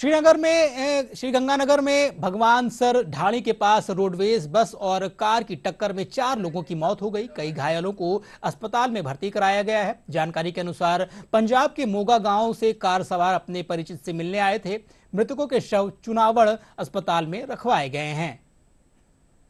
श्रीनगर में श्रीगंगानगर में भगवान सर ढाणी के पास रोडवेज बस और कार की टक्कर में चार लोगों की मौत हो गई कई घायलों को अस्पताल में भर्ती कराया गया है जानकारी के अनुसार पंजाब के मोगा गांव से कार सवार अपने परिचित से मिलने आए थे मृतकों के शव चुनावड़ अस्पताल में रखवाए गए हैं